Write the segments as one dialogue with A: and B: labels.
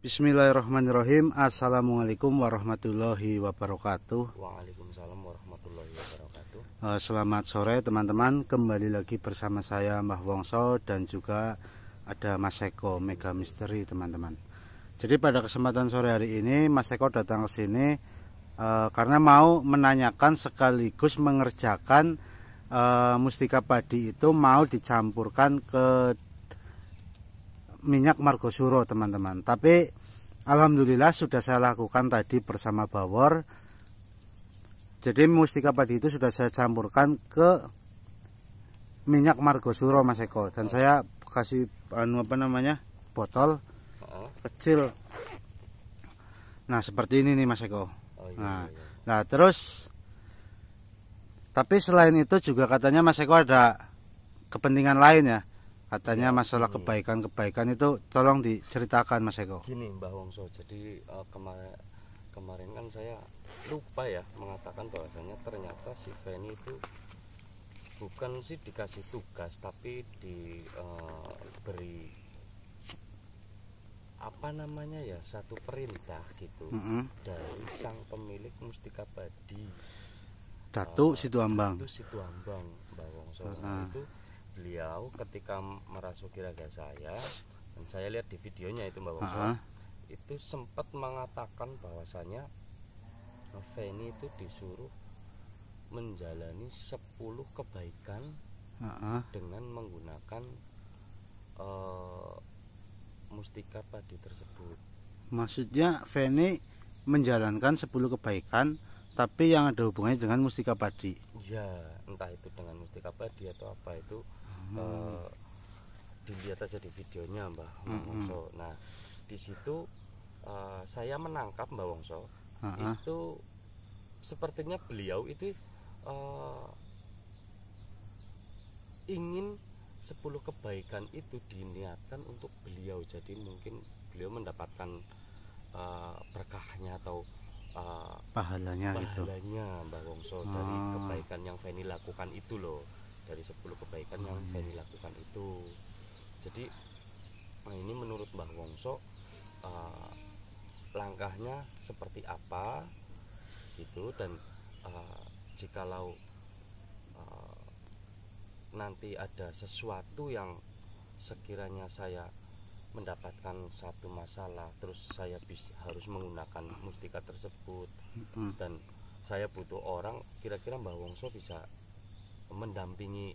A: Bismillahirrahmanirrahim Assalamualaikum warahmatullahi wabarakatuh
B: Waalaikumsalam warahmatullahi wabarakatuh
A: eh, Selamat sore teman-teman Kembali lagi bersama saya Mbah Wongso Dan juga ada Mas Eko Mega Misteri teman-teman Jadi pada kesempatan sore hari ini Mas Eko datang ke sini eh, Karena mau menanyakan sekaligus mengerjakan eh, Mustika padi itu mau dicampurkan ke minyak Margosuro teman-teman tapi Alhamdulillah sudah saya lakukan tadi bersama Bawor jadi mustika padi itu sudah saya campurkan ke minyak Margosuro Mas Eko dan oh. saya kasih anu apa namanya botol oh. kecil nah seperti ini nih Mas Eko oh, iya, nah, iya. nah terus tapi selain itu juga katanya Mas Eko ada kepentingan lain ya katanya iya, masalah iya. kebaikan-kebaikan itu tolong diceritakan Mas Eko.
B: Gini Mbak Wongso, jadi uh, eh, kemarin kemarin kan saya lupa ya mengatakan bahwasanya ternyata si Feni itu bukan sih dikasih tugas tapi diberi eh, uh, apa namanya ya satu perintah gitu mm -hmm. dari sang pemilik Mustika Badi.
A: Datu uh, Situambang.
B: situ ambang Mbak Wongso uh -huh. itu beliau ketika merasuki raga saya dan saya lihat di videonya itu Mbak Bongso itu sempat mengatakan bahwasanya Feni itu disuruh menjalani 10 kebaikan uh -huh. dengan menggunakan uh, mustika padi tersebut.
A: Maksudnya Feni menjalankan 10 kebaikan tapi yang ada hubungannya dengan mustika padi.
B: Ya, entah itu dengan mustika padi atau apa itu Eh, dilihat aja di videonya Mbah hmm. Wongso. Nah di situ uh, saya menangkap Mbah Wongso uh itu sepertinya beliau itu uh, ingin sepuluh kebaikan itu diniatkan untuk beliau jadi mungkin beliau mendapatkan uh, berkahnya atau uh, pahalanya pahalanya itu. Mbak Wongso oh. dari ah. kebaikan yang Feni lakukan itu loh dari 10 kebaikan yang hmm. Feni lakukan itu jadi nah ini menurut Mbah Wongso uh, langkahnya seperti apa gitu dan uh, jikalau uh, nanti ada sesuatu yang sekiranya saya mendapatkan satu masalah terus saya bisa harus menggunakan mustika tersebut -hmm. dan saya butuh orang kira-kira Mbah Wongso bisa mendampingi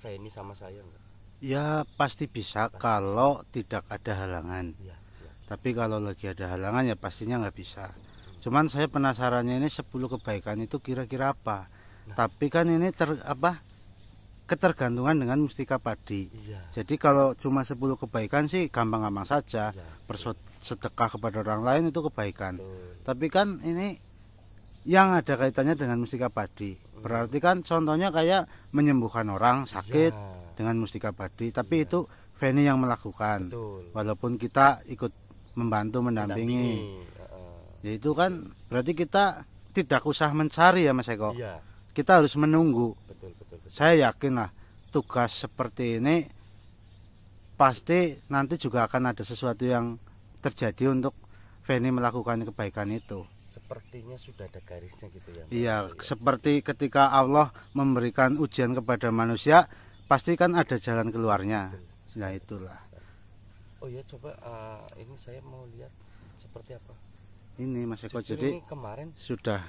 B: Feni sama saya enggak?
A: Ya pasti bisa pasti kalau tidak ada halangan. Ya, Tapi kalau lagi ada halangan ya pastinya nggak bisa. Hmm. Cuman saya penasarannya ini 10 kebaikan itu kira-kira apa? Nah. Tapi kan ini ter apa? ketergantungan dengan mustika padi. Ya. Jadi kalau cuma 10 kebaikan sih gampang-gampang saja. Iya. Bersedekah kepada orang lain itu kebaikan. Tapi kan ini yang ada kaitannya dengan mustika padi. Berarti kan contohnya kayak menyembuhkan orang sakit ya. dengan mustika badi, tapi ya. itu Feni yang melakukan. Betul. Walaupun kita ikut membantu mendampingi. mendampingi. Ya itu kan berarti kita tidak usah mencari ya Mas Eko. Iya. Kita harus menunggu. Betul, betul, betul. Saya yakin lah tugas seperti ini pasti nanti juga akan ada sesuatu yang terjadi untuk Feni melakukan kebaikan itu
B: sepertinya sudah ada garisnya gitu ya. Iya, iya,
A: seperti ketika Allah memberikan ujian kepada manusia, pasti kan ada jalan keluarnya. Betul. Nah, itulah.
B: Oh ya, coba uh, ini saya mau lihat seperti apa.
A: Ini Mas Eko jadi ini kemarin sudah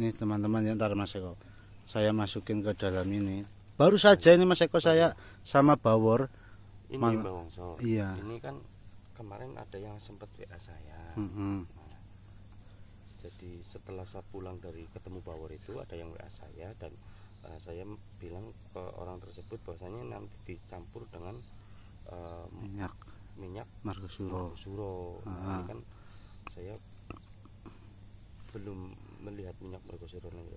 A: ini teman-teman yang ntar Mas Eko. Saya masukin ke dalam ini. Baru saja ini Mas Eko saya sama Bawor ini Iya. Ini
B: kan kemarin ada yang sempat WA saya. Mm -hmm jadi setelah saya pulang dari ketemu Bawor itu ada yang WA saya dan uh, saya bilang ke orang tersebut bahwasanya nanti dicampur dengan uh, minyak minyak margosuro suro nah, ini ah. kan saya belum melihat minyak margosuro ini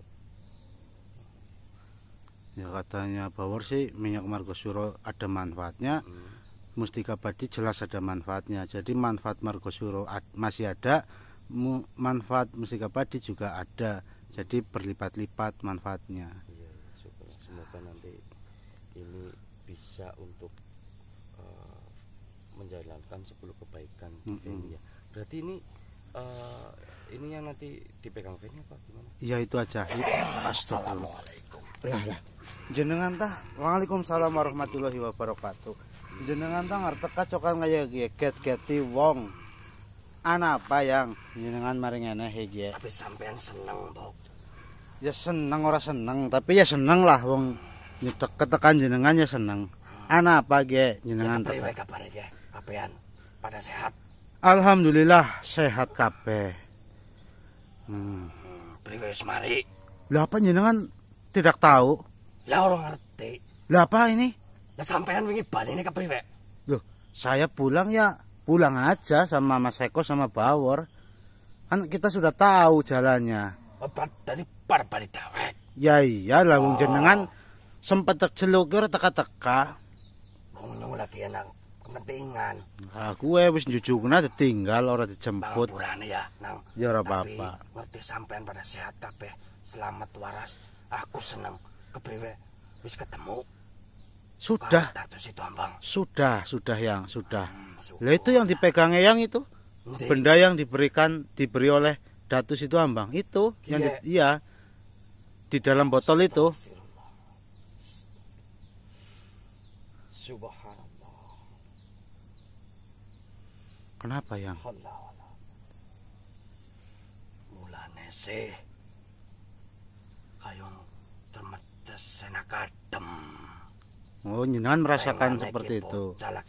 A: ya katanya Bawor sih minyak margosuro ada manfaatnya hmm. Mustika Badi jelas ada manfaatnya jadi manfaat margosuro masih ada manfaat musik padi juga ada jadi berlipat-lipat manfaatnya iya,
B: syukur. semoga nanti ini bisa untuk uh, menjalankan 10 kebaikan mm -hmm. ya berarti ini uh, ini yang nanti dipegang Feni apa gimana
A: iya itu aja
B: Assalamualaikum
A: jenengan tah Waalaikumsalam warahmatullahi wabarakatuh jenengan tah ngerteka cokan kayak get geti wong anapa yang jenengan maring eneh iki tapi sampean seneng dok ya seneng ora seneng tapi ya seneng lah wong nyetek ketekan jenengan ya seneng ah. anapa ge ya, jenengan ya, tapi
B: kabar ge apean pada sehat
A: alhamdulillah sehat kabeh hmm. hmm
B: priwe mari
A: lah apa jenengan tidak tahu
B: lah orang ngerti
A: lah apa ini
B: lah sampean wingi bali ini kepriwe
A: loh saya pulang ya pulang aja sama Mas Eko sama Bawor kan kita sudah tahu jalannya oh,
B: dari barbari
A: ya iya lah oh. jenengan sempat terjelukir teka-teka
B: ngomong lagi nang kepentingan
A: nah gue wis jujukna ditinggal orang dijemput purane ya
B: nang ya ora apa-apa ngerti sampean pada sehat tapi selamat waras aku seneng kepriwe wis ketemu
A: sudah sudah sudah yang sudah hmm. Lah itu yang dipegang eyang itu. Benda yang diberikan diberi oleh datu itu ambang itu Gile. yang iya. di, iya di dalam botol itu. Kenapa yang?
B: Mulanese. kayong termetes senakadem.
A: Oh, nyenan merasakan seperti itu. Calak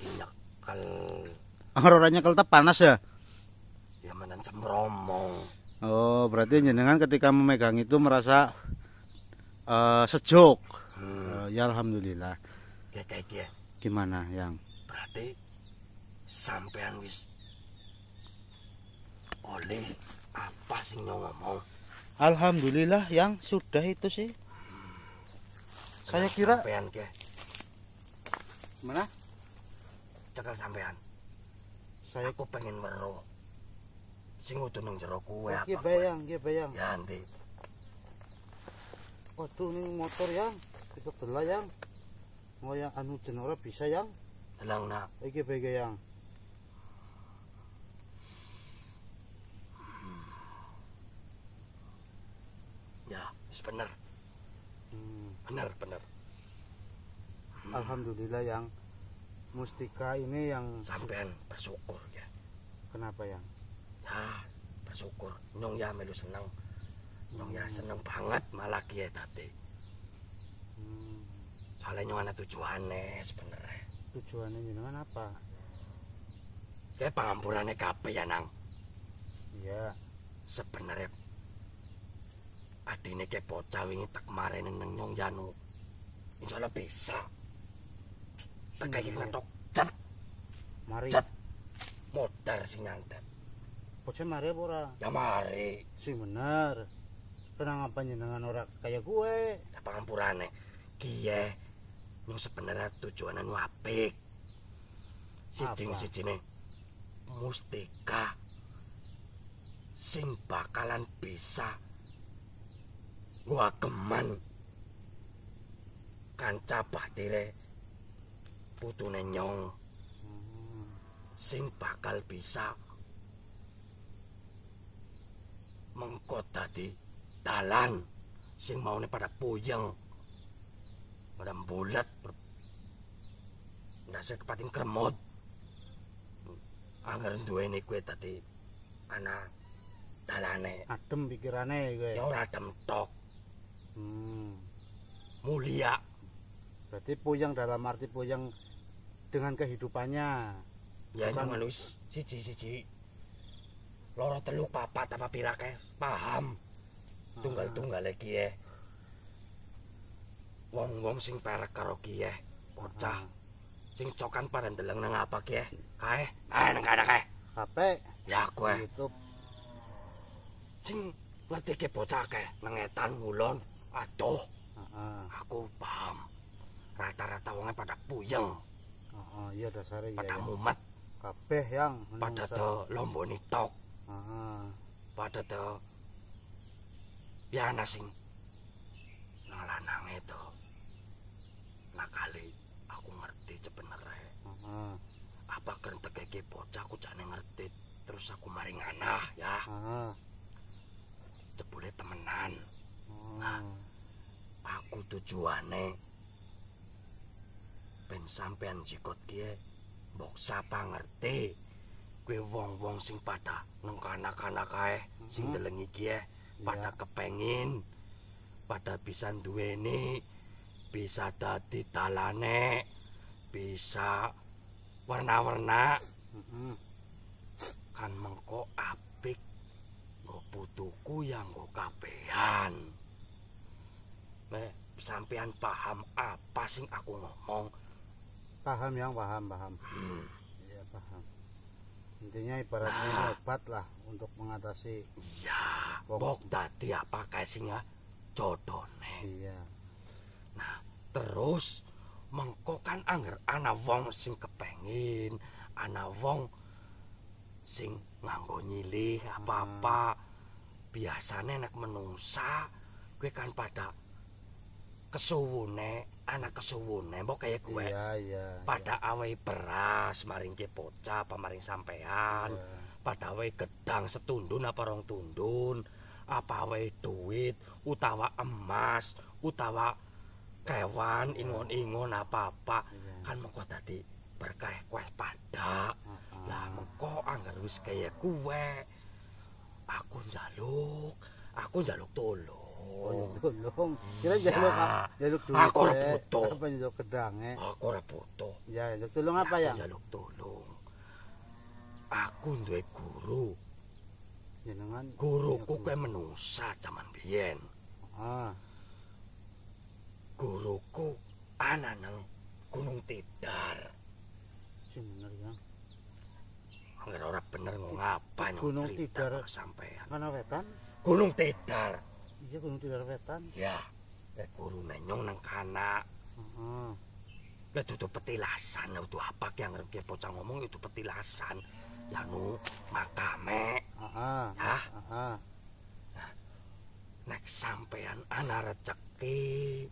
A: Auroranya kalau panas ya?
B: Ya menan semromong.
A: Oh, berarti jenengan ketika memegang itu merasa uh, sejuk. Hmm. Uh, ya alhamdulillah. Ya kayak ya. Gimana yang?
B: Berarti sampean wis oleh apa sih ngomong?
A: Alhamdulillah yang sudah itu sih. Hmm. Saya kira sampean ke.
B: Mana? Cekal sampean saya kok pengen meru sing udah nang jero kowe oh, apa
A: bayang nggih bayang ya nanti waduh ini motor yang kita belah yang mau yang anu jenora bisa yang tenang nak iki bae yang
B: ya wis bener hmm. bener bener
A: hmm. alhamdulillah yang
B: Mustika ini yang sampean bersyukur ya. Kenapa yang? Ya, bersyukur. Nyong ya melu seneng. Nyong ya hmm. seneng banget malah kiye tadi. Hmm. Soalnya nyong tujuane sebenarnya.
A: tujuannya jenengan apa?
B: Ya pangampurannya kabeh ya, Nang. Iya. Sebenarnya adine ke bocah wingi tak kemarin neng nyong Yanu. Insyaallah bisa. kakek ngetok cep mari cep modar sing ngantep Pocen mari apa ora ya mari sing bener tenang apa jenengan ora kaya kue apa ngampurane kiye lu sebenarnya tujuan anu apik sijing sijine mustika sing bakalan bisa gua keman kanca bahtire putune nyong sing bakal bisa mengko dadi dalan sing maune pada puyeng pada bulat ndase kepatin kremot anger duweni kuwi dadi ana dalane
A: adem pikirane kuwi ya adem tok hmm. mulia berarti puyeng dalam arti puyeng
B: dengan kehidupannya. Ya bukan manus siji-siji. Loro telu papat apa pirake Paham. Ah. Tunggal-tunggal lagi ya. Wong-wong sing perek karo ya, bocah. Ah. Sing cokan parendeleng nang apa ki ya? Kae, ae eh, nang kada kae. Ape? Ya kue eh. YouTube. Gitu. Sing ngerti ke bocah kae nang etan ngulon. Aduh. Aku paham. Rata-rata wongnya pada puyeng. Ah, iya dasare iya. Pada mumet.
A: Kabeh yang pada to nitok.
B: Heeh. Pada to yana sing nalanange to. Nakali aku ngerti sebener Heeh. Apa kenteke ki bocah ku jane ngerti terus aku maring anah ya. Heeh. Cepule temenan. Nah, aku tujuane ben sampean jikot kiye mbok sapa ngerti kuwi wong-wong sing padha nang kanak-kanak kae sing hmm. delengi kiye padha yeah. kepengin padha bisa duweni bisa dadi talane bisa warna-warna mm kan mengko apik mbok putuku yang kok kabehan Me, sampean paham apa sing aku ngomong?
A: paham yang paham paham hmm. iya paham intinya ibaratnya nah. obat
B: lah untuk mengatasi ya, pok tadi apa kasihnya jodone iya nah terus mengkokan anger ana wong sing kepengin ana wong sing nganggo nyilih apa apa hmm. biasanya nek menungsa gue kan pada kesuwune anak kesuwun nembok kaya iya, iya, pada iya. awe beras maring ke bocah pamaring sampean iya. pada awe gedang setundun apa rong tundun apa awe duit utawa emas utawa kewan ingon-ingon apa-apa kan mengko tadi berkah kue pada lah iya. mengko anggar wis kaya kue aku njaluk aku njaluk tolo Oh, tolong. Kira jaluk eh? ya. jaluk dulu. Aku ora butuh. Apa jaluk Aku ora butuh.
A: Ya, jaluk tolong apa ya?
B: Jaluk tolong. Aku duwe guru. Jenengan guruku kuwi menungsa zaman biyen. Ah. Guruku ana nang Gunung Tidar. Sing bener ya. Enggak ora bener ngapa nyong Gunung Tidar
A: sampean. Mana wetan?
B: Gunung Tidar.
A: iya gunung tidar wetan
B: ya ya guru nenyong nang kana
A: hmm.
B: ya tutup petilasan itu apak yang ngerti pocah ngomong itu petilasan ya nu makame Hah? nek sampean ana rezeki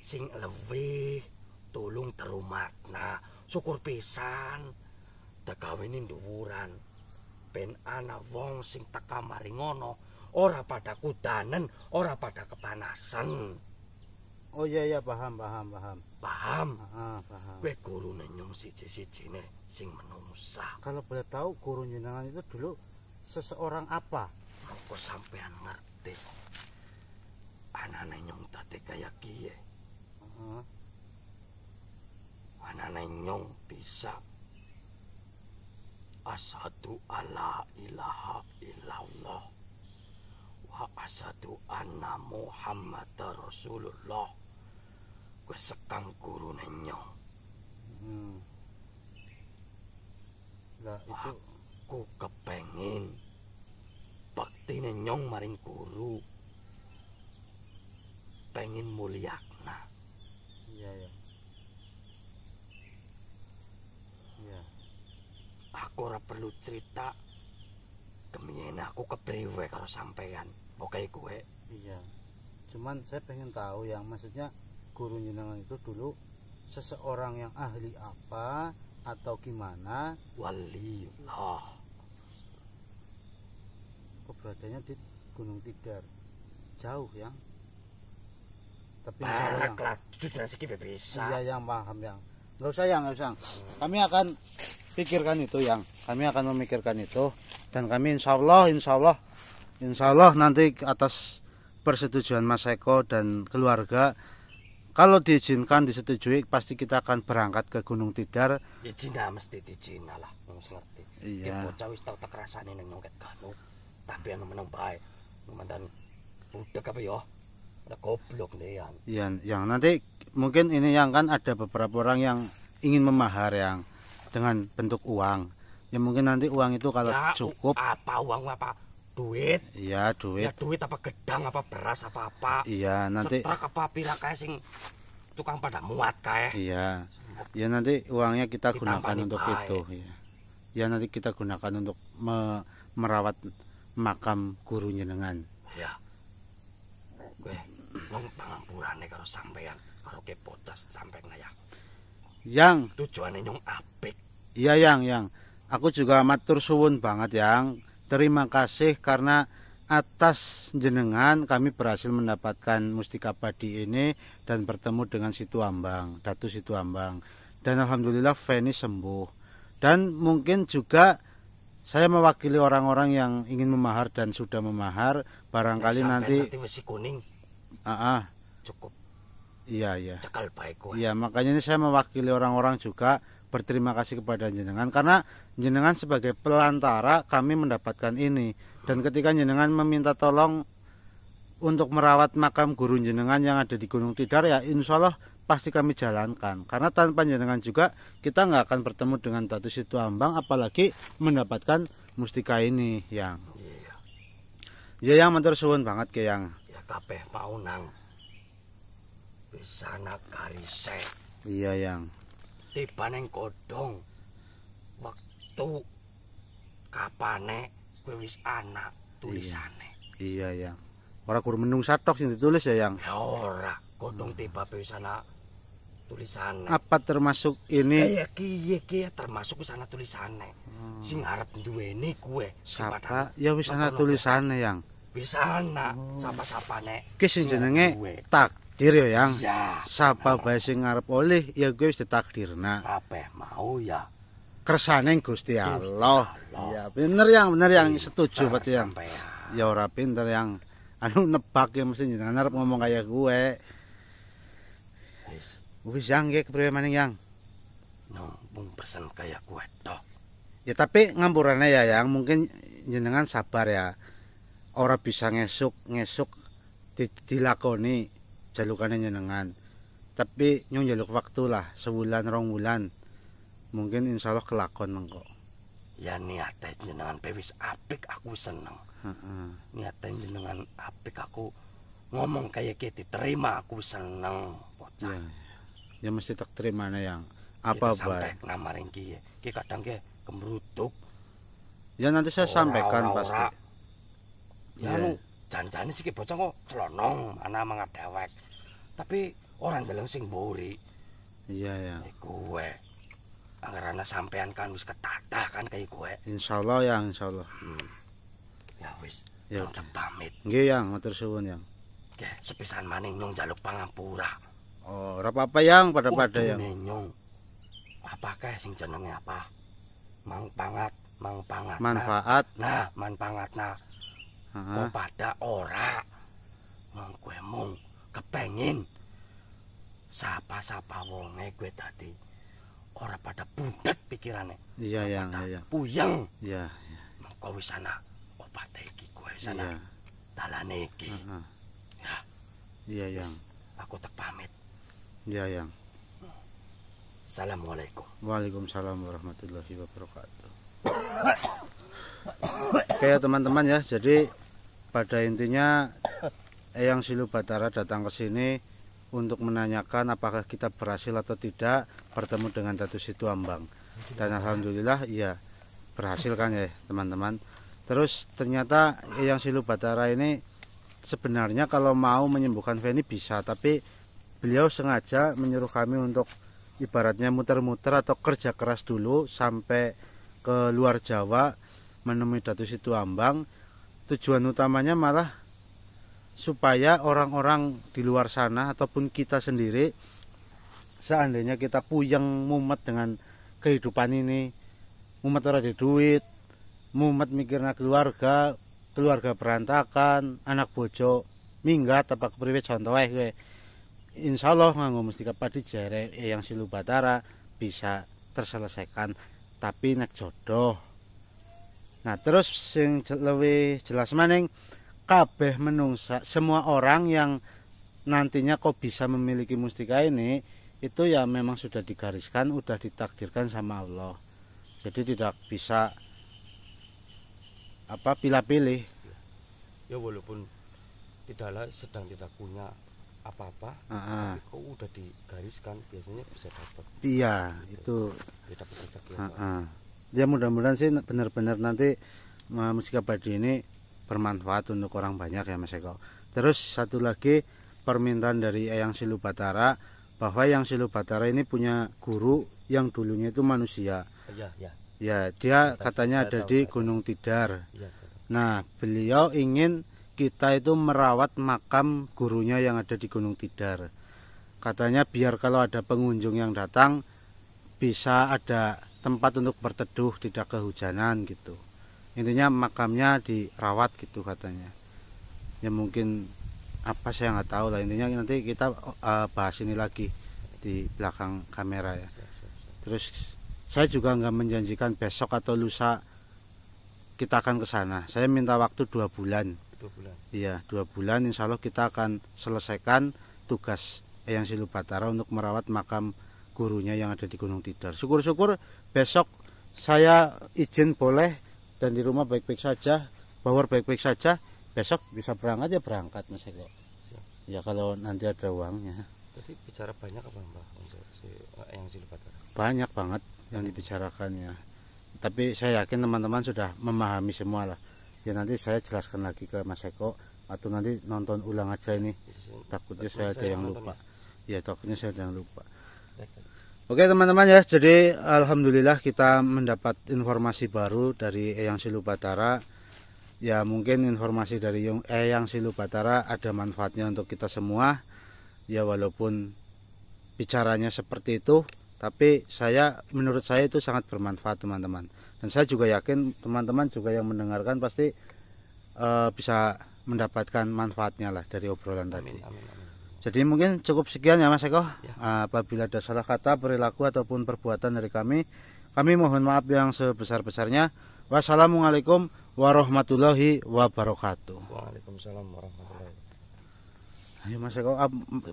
B: sing lebih tolong terumatna syukur pisan tak kawinin duwuran Pen ana wong sing teka mari ngono ora pada kudanen, ora pada kepanasan. Oh iya iya paham paham paham. Paham. Ah, ah paham. Kowe gurune nyung siji-sijine sing menungsa. Kalau boleh
A: tahu guru jenengan itu dulu seseorang apa?
B: Kok sampean ngerti? anak Anane nyung tate kaya kiye. Heeh. anak nyong bisa Asadu ala ilaha illallah itu anna Muhammad Rasulullah gue sekang guru nenyong hmm. itu... aku kepengen bakti nenyong maring guru pengen muliakna iya iya iya aku ora perlu cerita kemien aku kepriwe kalau sampean oke kue iya
A: cuman saya pengen tahu yang maksudnya guru jenengan itu dulu seseorang yang ahli apa atau gimana
B: wali lah
A: keberadaannya di Gunung Tidar jauh ya tapi Baraklah. sudah sedikit bisa iya yang paham yang nggak usah yang nggak usah kami akan pikirkan itu yang kami akan memikirkan itu dan kami insya Allah insya Allah Insya Allah nanti atas persetujuan Mas Eko dan keluarga kalau diizinkan disetujui pasti kita akan berangkat ke Gunung Tidar.
B: Ya Cina mesti di Cina lah, wong ngerti. Iya. Bocah wis tau tak rasane kanu. Tapi yang menang baik, memandang budak apa ya? Ada goblok nih yang.
A: Iya, yang nanti mungkin ini yang kan ada beberapa orang yang ingin memahar yang dengan bentuk uang. Ya mungkin nanti uang itu kalau ya, cukup apa
B: uang apa duit
A: iya duit ya
B: duit apa gedang apa beras apa apa
A: iya nanti truk
B: apa pira kayak sing tukang pada muat kayak
A: iya ya nanti uangnya kita, kita gunakan untuk itu ya iya. ya nanti kita gunakan untuk me merawat makam guru jenengan
B: ya gue wong pangampurane karo sampean karo kepotas sampai ya yang tujuannya nyung apik
A: iya yang yang aku juga matur suwun banget yang Terima kasih karena atas jenengan kami berhasil mendapatkan mustika padi ini dan bertemu dengan Situ Ambang, Datu Situ Ambang. Dan alhamdulillah Feni sembuh. Dan mungkin juga saya mewakili orang-orang yang ingin memahar dan sudah memahar, barangkali nanti
B: nanti masih kuning.
A: Ah, -uh. cukup.
B: Iya, iya. Cekal baik
A: Iya, makanya ini saya mewakili orang-orang juga berterima kasih kepada jenengan karena jenengan sebagai pelantara kami mendapatkan ini dan ketika jenengan meminta tolong untuk merawat makam guru jenengan yang ada di Gunung Tidar ya insya Allah pasti kami jalankan karena tanpa jenengan juga kita nggak akan bertemu dengan Datu Situ Ambang apalagi mendapatkan mustika ini yang iya. ya yang matur suwun banget ke yang
B: ya kabeh paunang pisana karise
A: iya yang
B: tiba neng kodong pitu. Kapane kue wis anak tulisane.
A: Iya, iya. iya. Ora kur menung satok sing ditulis ya, Yang. Ya
B: ora, godong tiba wis sana tulisane. Apa
A: termasuk ini? Iya,
B: kiye kiye termasuk wis anak tulisane. Hmm. Sing arep duweni
A: siapa Ya wis anak tulisane, Yang.
B: Wis anak oh. sapa-sapane. Ki sing jenenge
A: takdir ya, Yang. Ya. Sapa bae sing oleh ya gue wis ditakdirna.
B: Kabeh mau ya
A: yang Gusti Allah. Iya, bener yang bener yang iya, setuju berarti yang. Ya ora pinter yang anu nebak ya mesti jenengan arep ngomong kaya gue. Wis. Wis yang ge kepriwe maning yang.
B: Nampung pesen kaya gue tok.
A: Ya tapi ngampurane ya yang mungkin jenengan sabar ya. Ora bisa ngesuk ngesuk di, dilakoni jalukane jenengan. Tapi nyung jaluk waktu lah sebulan rong bulan mungkin insya Allah kelakon mengko
B: ya niatnya jenengan pewis apik aku seneng niatnya jenengan apik aku ngomong kayak gitu terima aku seneng
A: bocah ya, ya mesti tak terima nih yang apa nama
B: ngamarin ya kita kadang ki kemerutuk
A: ya nanti saya ora, sampaikan ora, pasti ora. ya yeah.
B: jangan janjane sih bocah kok celonong ana mangadewek tapi orang dalam sing mburi iya ya gue Angerana sampean kan wis ketata kan kaya insya
A: Insyaallah ya, insyaallah. Hmm. Ya wis. Ya pamit. Nggih, Yang, matur
B: suwun, Yang. Nggih, sepisan maning nyong jaluk pangampura. Oh, berapa apa-apa, Yang, pada-pada, Yang. Nyong. Apa kayak sing jenenge apa? Mang pangat, mang pangat. Manfaat. Nah, manfaat nah. Kepada oh, pada ora. Mang gue mung kepengin sapa-sapa wonge gue tadi orang pada budak pikirannya iya yang iya, iya, iya puyeng iya iya mengko wis ana opate iki kowe sana iya. dalane iki ya iya yang aku tak pamit iya yang Assalamualaikum.
A: Waalaikumsalam warahmatullahi wabarakatuh. Oke ya teman-teman ya, jadi pada intinya Eyang Silu Batara datang ke sini untuk menanyakan apakah kita berhasil atau tidak bertemu dengan Datu situ ambang dan alhamdulillah iya berhasil kan ya teman-teman terus ternyata yang Silu Batara ini sebenarnya kalau mau menyembuhkan Feni bisa tapi beliau sengaja menyuruh kami untuk ibaratnya muter-muter atau kerja keras dulu sampai ke luar Jawa menemui Datu situ ambang tujuan utamanya malah supaya orang-orang di luar sana ataupun kita sendiri seandainya kita puyeng mumet dengan kehidupan ini mumet orang di duit mumet mikirnya keluarga keluarga berantakan anak bojo minggat apa kepriwe contoh eh gue insya Allah ngomong mesti kepadi jere eh, yang silu batara bisa terselesaikan tapi nek jodoh nah terus sing lebih jelas maning kabeh menungsa semua orang yang nantinya kok bisa memiliki mustika ini itu ya memang sudah digariskan, sudah ditakdirkan sama Allah. Jadi tidak bisa apa pilih-pilih.
B: Ya walaupun tidaklah sedang tidak punya apa-apa, tapi kok udah digariskan biasanya bisa dapat. Iya, gitu. itu. Ya, dapat rezeki.
A: Ya mudah-mudahan sih benar-benar nanti musik abadi ini bermanfaat untuk orang banyak ya Mas Eko. Terus satu lagi permintaan dari Eyang Silubatara bahwa yang Batara ini punya guru yang dulunya itu manusia. Ya, ya. ya dia Kata, katanya ada tahu, di Gunung Tidar. Ya, nah, beliau ingin kita itu merawat makam gurunya yang ada di Gunung Tidar. Katanya biar kalau ada pengunjung yang datang bisa ada tempat untuk berteduh, tidak kehujanan gitu. Intinya makamnya dirawat gitu katanya. Ya mungkin apa saya nggak tahu lah intinya nanti kita uh, bahas ini lagi di belakang kamera ya terus saya juga nggak menjanjikan besok atau lusa kita akan ke sana saya minta waktu dua bulan dua bulan iya dua bulan insya Allah kita akan selesaikan tugas yang Silu Batara untuk merawat makam gurunya yang ada di Gunung Tidar syukur-syukur besok saya izin boleh dan di rumah baik-baik saja power baik-baik saja besok bisa berangkat ya berangkat Mas Eko. Ya, kalau nanti ada uangnya.
B: Tapi bicara banyak apa Mbak untuk si, eh, yang silvicultura?
A: Banyak banget yang yang dibicarakannya. Tapi saya yakin teman-teman sudah memahami semua lah. Ya nanti saya jelaskan lagi ke Mas Eko atau nanti nonton ulang aja ini. Iya, iya. Iya, takutnya saya, ada yang lupa. Ya takutnya saya ada yang lupa. Oke teman-teman ya, jadi alhamdulillah kita mendapat informasi baru dari Eyang Silubatara ya mungkin informasi dari Yung Eyang eh, Batara ada manfaatnya untuk kita semua ya walaupun bicaranya seperti itu tapi saya menurut saya itu sangat bermanfaat teman-teman dan saya juga yakin teman-teman juga yang mendengarkan pasti uh, bisa mendapatkan manfaatnya lah dari obrolan amin, tadi amin, amin. Jadi mungkin cukup sekian ya Mas Eko. Ya. Eh, apabila ada salah kata, perilaku ataupun perbuatan dari kami, kami mohon maaf yang sebesar-besarnya. Wassalamualaikum warahmatullahi wabarakatuh. Waalaikumsalam warahmatullahi wabarakatuh. Ayo Mas Eko,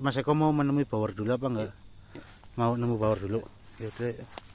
A: Mas Eko mau menemui Bawor dulu apa enggak? Iya. Mau nemu Bawor dulu. Yaudah.